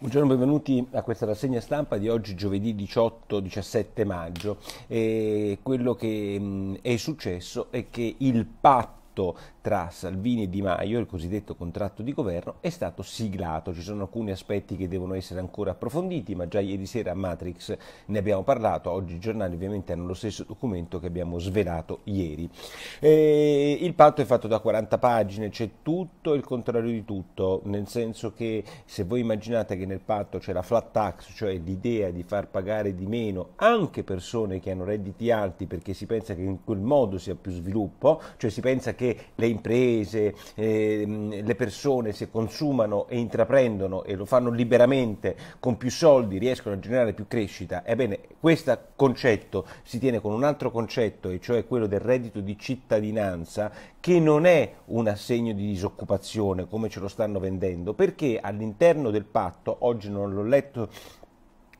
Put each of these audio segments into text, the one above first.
Buongiorno, benvenuti a questa rassegna stampa di oggi giovedì 18-17 maggio. E quello che mh, mm, è successo è che il PAT contratto tra Salvini e Di Maio, il cosiddetto contratto di governo, è stato siglato. Ci sono alcuni aspetti che devono essere ancora approfonditi, ma già ieri sera a Matrix ne abbiamo parlato, oggi i giornali ovviamente hanno lo stesso documento che abbiamo svelato ieri. E il patto è fatto da 40 pagine, c'è tutto il contrario di tutto, nel senso che se voi immaginate che nel patto c'è la flat tax, cioè l'idea di far pagare di meno anche persone che hanno redditi alti perché si pensa che in quel modo sia più sviluppo, cioè si pensa che perché le imprese, ehm, le persone se consumano e intraprendono e lo fanno liberamente con più soldi riescono a generare più crescita. Ebbene, questo concetto si tiene con un altro concetto, e cioè quello del reddito di cittadinanza, che non è un assegno di disoccupazione come ce lo stanno vendendo, perché all'interno del patto, oggi non l'ho letto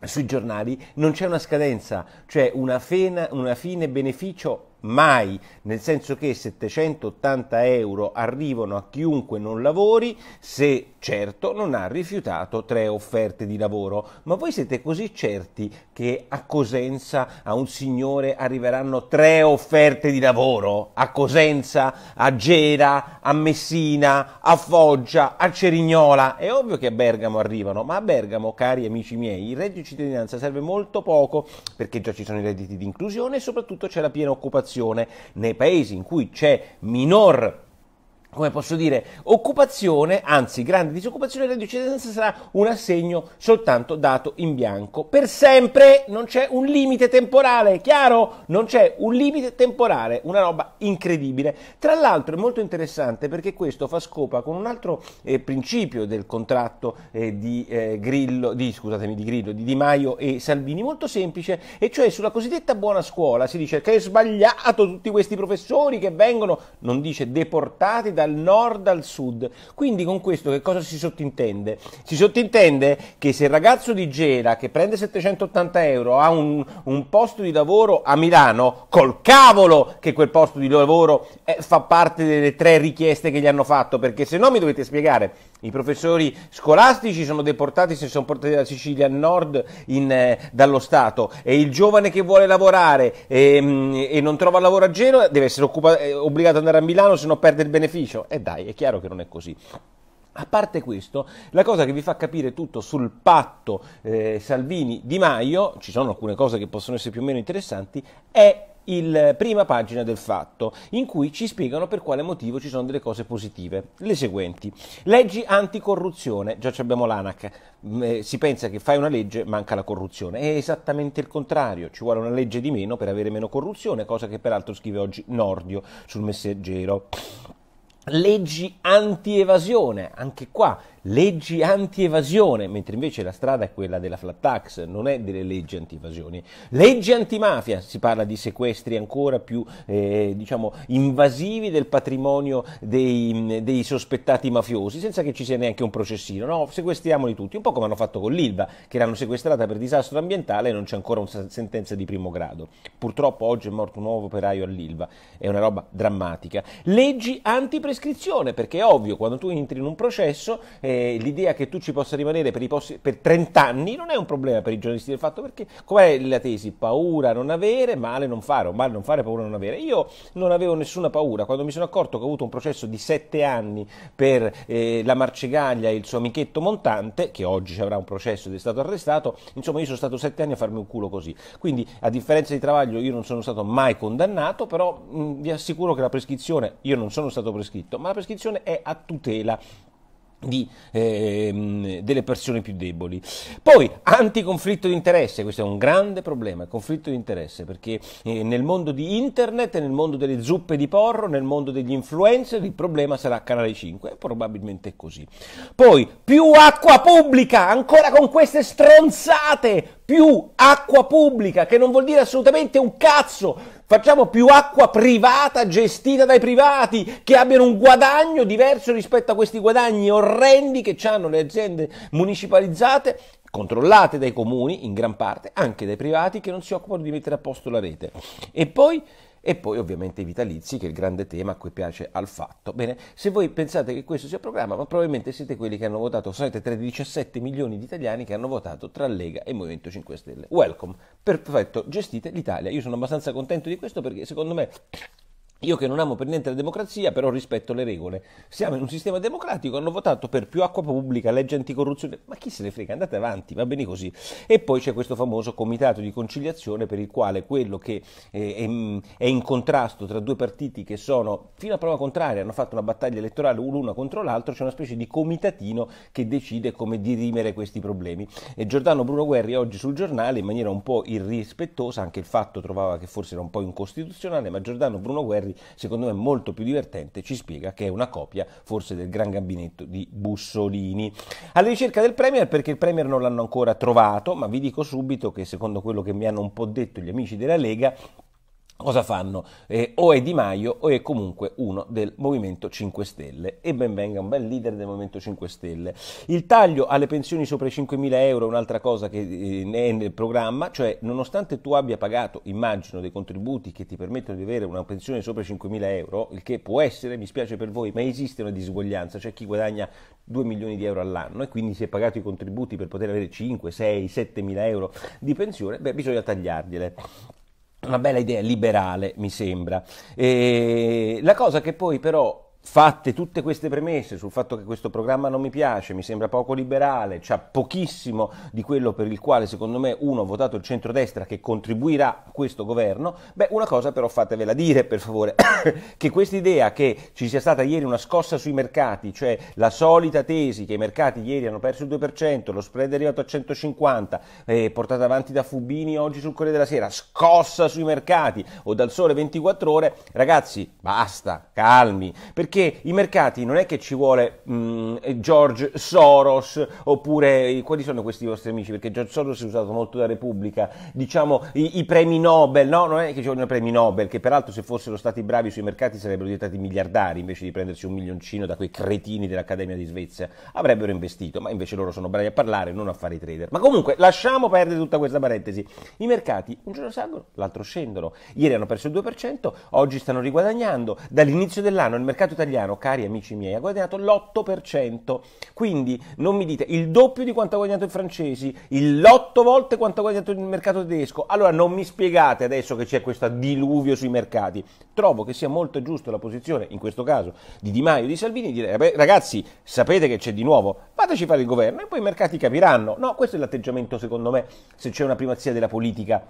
sui giornali non c'è una scadenza, cioè una, fena, una fine beneficio mai, nel senso che 780 euro arrivano a chiunque non lavori se certo non ha rifiutato tre offerte di lavoro. Ma voi siete così certi che a Cosenza a un signore arriveranno tre offerte di lavoro? A Cosenza, a Gera, a Messina, a Foggia, a Cerignola? È ovvio che a Bergamo arrivano, ma a Bergamo, cari amici miei, il reddito di cittadinanza serve molto poco perché già ci sono i redditi di inclusione e soprattutto c'è la piena occupazione situazione nei paesi in cui c'è minor come posso dire, occupazione, anzi grande disoccupazione, e reddito di cittadinanza sarà un assegno soltanto dato in bianco. Per sempre non c'è un limite temporale, chiaro? Non c'è un limite temporale, una roba incredibile. Tra l'altro è molto interessante perché questo fa scopa con un altro eh, principio del contratto eh, di, eh, Grillo, di, di, Grillo, di Di Maio e Salvini, molto semplice, e cioè sulla cosiddetta buona scuola si dice che è sbagliato tutti questi professori che vengono, non dice deportati, dal nord al sud. Quindi con questo che cosa si sottintende? Si sottintende che se il ragazzo di Gela che prende 780 euro ha un, un posto di lavoro a Milano, col cavolo che quel posto di lavoro è, eh, fa parte delle tre richieste che gli hanno fatto, perché se no mi dovete spiegare i professori scolastici sono deportati se sono portati dalla Sicilia a nord in, eh, dallo Stato e il giovane che vuole lavorare e, ehm, mh, e non trova lavoro a Genova deve essere occupato, eh, obbligato ad andare a Milano se no perde il beneficio. E eh dai, è chiaro che non è così. A parte questo, la cosa che vi fa capire tutto sul patto eh, Salvini-Di Maio, ci sono alcune cose che possono essere più o meno interessanti, è il prima pagina del fatto, in cui ci spiegano per quale motivo ci sono delle cose positive. Le seguenti. Leggi anticorruzione, già abbiamo l'ANAC, mm, eh, si pensa che fai una legge, manca la corruzione. È esattamente il contrario, ci vuole una legge di meno per avere meno corruzione, cosa che peraltro scrive oggi Nordio sul messaggero leggi anti-evasione, anche qua leggi anti-evasione, mentre invece la strada è quella della flat tax, non è delle leggi anti-evasione. Leggi antimafia, si parla di sequestri ancora più eh, diciamo, invasivi del patrimonio dei, dei, sospettati mafiosi, senza che ci sia neanche un processino. No, sequestriamoli tutti, un po' come hanno fatto con l'ILVA, che l'hanno sequestrata per disastro ambientale e non c'è ancora una sentenza di primo grado. Purtroppo oggi è morto un nuovo operaio all'ILVA, è una roba drammatica. Leggi anti-prescrizione, perché è ovvio, quando tu entri in un processo... Eh, l'idea che tu ci possa rimanere per, poss- per 30 anni non è un problema per i giornalisti del fatto perché com'è la tesi? Paura non avere, male non fare, o male non fare, paura non avere. Io non avevo nessuna paura quando mi sono accorto che ho avuto un processo di 7 anni per eh, la Marcegaglia e il suo amichetto Montante, che oggi avrà un processo ed è stato arrestato, insomma io sono stato 7 anni a farmi un culo così. Quindi a differenza di Travaglio io non sono stato mai condannato, però mh, vi assicuro che la prescrizione, io non sono stato prescritto, ma la prescrizione è a tutela di, eh, delle persone più deboli. Poi anticonflitto di interesse, questo è un grande problema, conflitto di interesse, perché eh, nel mondo di internet, nel mondo delle zuppe di porro, nel mondo degli influencer il problema sarà Canale 5, probabilmente è così. Poi più acqua pubblica, ancora con queste stronzate, più acqua pubblica, che non vuol dire assolutamente un cazzo. Facciamo più acqua privata gestita dai privati, che abbiano un guadagno diverso rispetto a questi guadagni orrendi che hanno le aziende municipalizzate, controllate dai comuni in gran parte, anche dai privati che non si occupano di mettere a posto la rete. E poi e poi ovviamente i vitalizi, che è il grande tema a cui piace al fatto. Bene, se voi pensate che questo sia programma, ma probabilmente siete quelli che hanno votato, sarete tra i 17 milioni di italiani che hanno votato tra Lega e Movimento 5 Stelle. Welcome, perfetto, gestite l'Italia. Io sono abbastanza contento di questo perché secondo me io che non amo per niente la democrazia, però rispetto le regole. Siamo in un sistema democratico, hanno votato per più acqua pubblica, legge anticorruzione, ma chi se ne frega, andate avanti, va bene così. E poi c'è questo famoso comitato di conciliazione per il quale quello che eh, è, mm, in contrasto tra due partiti che sono, fino a prova contraria, hanno fatto una battaglia elettorale l'uno contro l'altro, c'è una specie di comitatino che decide come dirimere questi problemi. E Giordano Bruno Guerri oggi sul giornale, in maniera un po' irrispettosa, anche il fatto trovava che forse era un po' incostituzionale, ma Giordano Bruno Guerri Ferri, secondo me molto più divertente, ci spiega che è una copia forse del gran gabinetto di Bussolini. Alla ricerca del Premier perché il Premier non l'hanno ancora trovato, ma vi dico subito che secondo quello che mi hanno un po' detto gli amici della Lega, cosa fanno? Eh, o è Di Maio o è comunque uno del Movimento 5 Stelle e ben venga un bel leader del Movimento 5 Stelle. Il taglio alle pensioni sopra i 5.000 euro è un'altra cosa che eh, è nel programma, cioè nonostante tu abbia pagato, immagino, dei contributi che ti permettono di avere una pensione sopra i 5.000 euro, il che può essere, mi spiace per voi, ma esiste una disuguaglianza, cioè chi guadagna 2 milioni di euro all'anno e quindi si è pagato i contributi per poter avere 5, 6, 7.000 euro di pensione, beh bisogna tagliargliele una bella idea liberale, mi sembra. E la cosa che poi però fatte tutte queste premesse sul fatto che questo programma non mi piace, mi sembra poco liberale, c'ha pochissimo di quello per il quale secondo me uno ha votato il centrodestra che contribuirà a questo governo, beh una cosa però fatevela dire per favore, che quest'idea che ci sia stata ieri una scossa sui mercati, cioè la solita tesi che i mercati ieri hanno perso il 2%, lo spread è arrivato a 150, eh, portata avanti da Fubini oggi sul Corriere della Sera, scossa sui mercati o dal sole 24 ore, ragazzi basta, calmi, perché perché i mercati non è che ci vuole mh, mm, George Soros oppure quali sono questi vostri amici perché George Soros è usato molto da Repubblica diciamo i, i premi Nobel no non è che ci vogliono i premi Nobel che peraltro se fossero stati bravi sui mercati sarebbero diventati miliardari invece di prendersi un milioncino da quei cretini dell'Accademia di Svezia avrebbero investito ma invece loro sono bravi a parlare non a fare i trader ma comunque lasciamo perdere tutta questa parentesi i mercati un giorno salgono l'altro scendono ieri hanno perso il 2% oggi stanno riguadagnando dall'inizio dell'anno il mercato italiano italiano, cari amici miei, ha guadagnato l'8%. Quindi non mi dite il doppio di quanto ha guadagnato i francesi, l'8 volte quanto ha guadagnato il mercato tedesco. Allora non mi spiegate adesso che c'è questo diluvio sui mercati. Trovo che sia molto giusto la posizione, in questo caso, di Di Maio e di Salvini, di dire ragazzi, sapete che c'è di nuovo, fateci fare il governo e poi i mercati capiranno. No, questo è l'atteggiamento secondo me se c'è una primazia della politica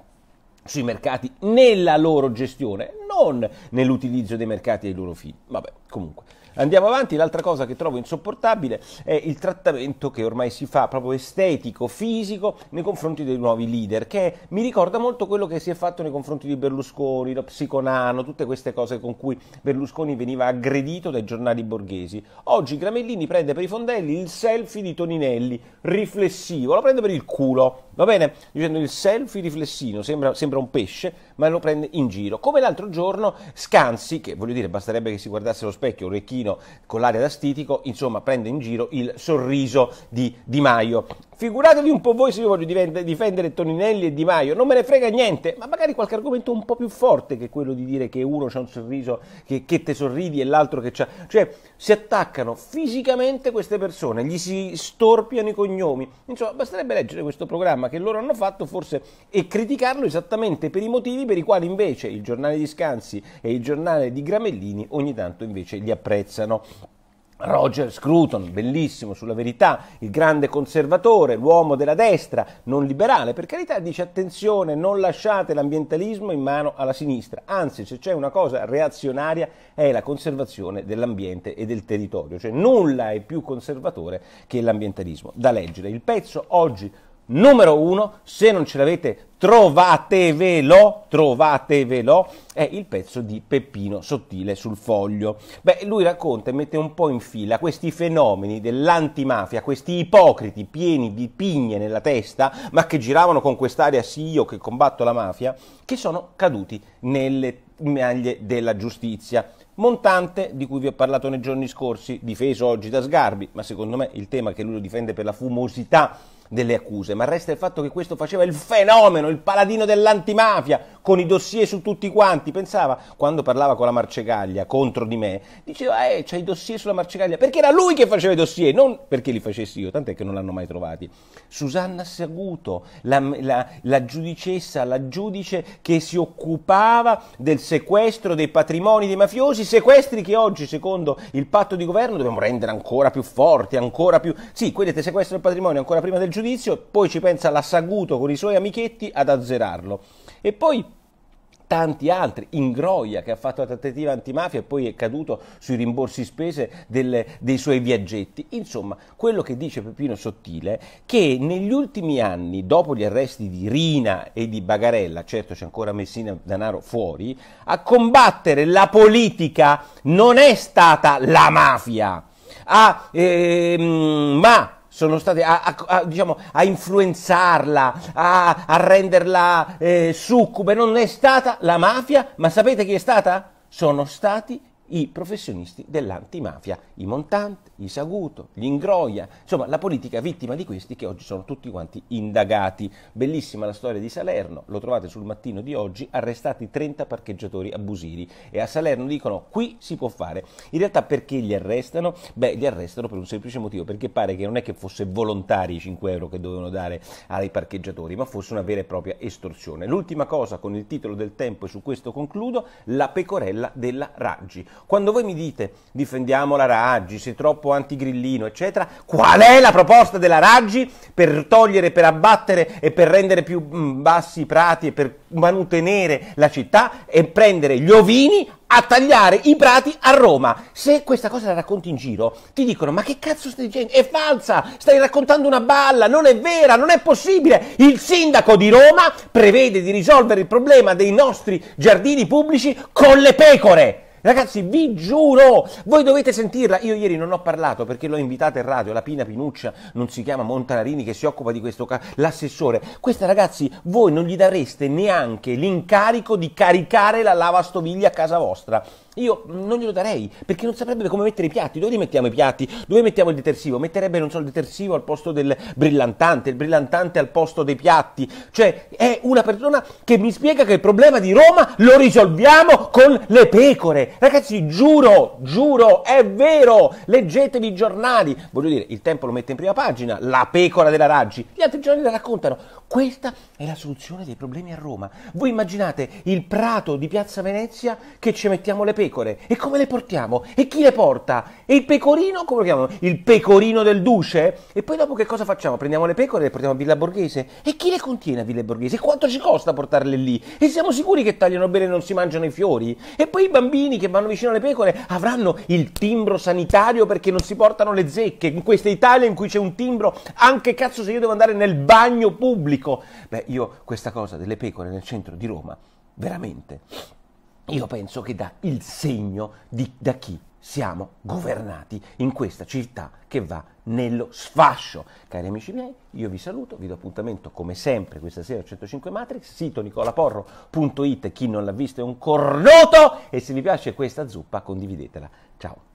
sui mercati nella loro gestione, non nell'utilizzo dei mercati ai loro fini. Vabbè, comunque. Andiamo avanti, l'altra cosa che trovo insopportabile è il trattamento che ormai si fa proprio estetico, fisico nei confronti dei nuovi leader, che mi ricorda molto quello che si è fatto nei confronti di Berlusconi, lo psiconano, tutte queste cose con cui Berlusconi veniva aggredito dai giornali borghesi. Oggi Gramellini prende per i fondelli il selfie di Toninelli, riflessivo, lo prende per il culo Va bene? Dicendo il selfie riflessino sembra, sembra, un pesce, ma lo prende in giro. Come l'altro giorno Scanzi, che voglio dire basterebbe che si guardasse allo specchio, un orecchino con l'aria da stitico, insomma prende in giro il sorriso di Di Maio. Figuratevi un po' voi se io voglio difendere Toninelli e Di Maio, non me ne frega niente, ma magari qualche argomento un po' più forte che quello di dire che uno ha un sorriso che, che te sorridi e l'altro che c'ha. Cioè, si attaccano fisicamente queste persone, gli si storpiano i cognomi. Insomma, basterebbe leggere questo programma che loro hanno fatto forse e criticarlo esattamente per i motivi per i quali invece il giornale di Scanzi e il giornale di Gramellini ogni tanto invece li apprezzano. Roger Scruton, bellissimo sulla verità, il grande conservatore, l'uomo della destra, non liberale, per carità dice attenzione, non lasciate l'ambientalismo in mano alla sinistra, anzi se c'è una cosa reazionaria è la conservazione dell'ambiente e del territorio, cioè nulla è più conservatore che l'ambientalismo. Da leggere, il pezzo oggi numero uno, se non ce l'avete, trovatevelo, trovatevelo, è il pezzo di Peppino Sottile sul foglio. Beh, lui racconta e mette un po' in fila questi fenomeni dell'antimafia, questi ipocriti pieni di pigne nella testa, ma che giravano con quest'aria sì io che combatto la mafia, che sono caduti nelle maglie della giustizia. Montante, di cui vi ho parlato nei giorni scorsi, difeso oggi da Sgarbi, ma secondo me il tema che lui lo difende per la fumosità delle accuse, ma resta il fatto che questo faceva il fenomeno, il paladino dell'antimafia, con i dossier su tutti quanti. Pensava, quando parlava con la Marcegaglia contro di me, diceva, eh, c'hai i dossier sulla Marcegaglia, perché era lui che faceva i dossier, non perché li facessi io, tant'è che non l'hanno mai trovati. Susanna Seguto, la, la, la giudicessa, la giudice che si occupava del sequestro dei patrimoni dei mafiosi, sequestri che oggi, secondo il patto di governo, dobbiamo rendere ancora più forti, ancora più... Sì, quelli che sequestrano il patrimonio ancora prima del giudice, giudizio, poi ci pensa la Saguto con i suoi amichetti ad azzerarlo. E poi tanti altri, Ingroia che ha fatto la trattativa antimafia e poi è caduto sui rimborsi spese del, dei suoi viaggetti. Insomma, quello che dice Peppino Sottile è che negli ultimi anni, dopo gli arresti di Rina e di Bagarella, certo c'è ancora Messina Danaro fuori, a combattere la politica non è stata la mafia, a, ah, ehm, ma sono state a, a, a, diciamo, a influenzarla, a, renderla eh, succube, non è stata la mafia, ma sapete chi è stata? Sono stati i professionisti dell'antimafia, i Montante, i Saguto, gli Ingroia, insomma la politica vittima di questi che oggi sono tutti quanti indagati. Bellissima la storia di Salerno, lo trovate sul mattino di oggi, arrestati 30 parcheggiatori abusivi e a Salerno dicono qui si può fare. In realtà perché li arrestano? Beh, li arrestano per un semplice motivo, perché pare che non è che fosse volontari i 5 euro che dovevano dare ai parcheggiatori, ma fosse una vera e propria estorsione. L'ultima cosa con il titolo del tempo e su questo concludo, la pecorella della Raggi. Quando voi mi dite difendiamo la Raggi, sei troppo antigrillino, eccetera, qual è la proposta della Raggi per togliere, per abbattere e per rendere più mm, bassi i prati e per mantenere la città e prendere gli ovini a tagliare i prati a Roma. Se questa cosa la racconti in giro, ti dicono: Ma che cazzo stai dicendo? È falsa! Stai raccontando una balla, non è vera, non è possibile! Il sindaco di Roma prevede di risolvere il problema dei nostri giardini pubblici con le pecore! Ragazzi, vi giuro, voi dovete sentirla. Io ieri non ho parlato perché l'ho invitata in radio, la Pina Pinuccia, non si chiama Montalarini che si occupa di questo caso, l'assessore. Questa ragazzi, voi non gli dareste neanche l'incarico di caricare la lavastoviglie a casa vostra io non glielo darei perché non saprebbe come mettere i piatti. Dove li mettiamo i piatti? Dove mettiamo il detersivo? Metterebbe, non so, il detersivo al posto del brillantante, il brillantante al posto dei piatti. Cioè, è una persona che mi spiega che il problema di Roma lo risolviamo con le pecore. Ragazzi, giuro, giuro, è vero. Leggetevi i giornali. Voglio dire, il tempo lo mette in prima pagina, la pecora della Raggi. Gli altri giornali la raccontano. Questa è la soluzione dei problemi a Roma. Voi immaginate il prato di Piazza Venezia che ci mettiamo le pecore? pecore? E come le portiamo? E chi le porta? E il pecorino, come lo chiamano? Il pecorino del duce? E poi dopo che cosa facciamo? Prendiamo le pecore e le portiamo a Villa Borghese? E chi le contiene a Villa Borghese? E quanto ci costa portarle lì? E siamo sicuri che tagliano bene e non si mangiano i fiori? E poi i bambini che vanno vicino alle pecore avranno il timbro sanitario perché non si portano le zecche? In questa Italia in cui c'è un timbro, anche cazzo se io devo andare nel bagno pubblico? Beh, io questa cosa delle pecore nel centro di Roma, veramente io penso che dà il segno di, da chi siamo governati in questa città che va nello sfascio. Cari amici miei, io vi saluto, vi do appuntamento come sempre questa sera a 105 Matrix, sito nicolaporro.it, chi non l'ha visto è un cornuto e se vi piace questa zuppa condividetela. Ciao!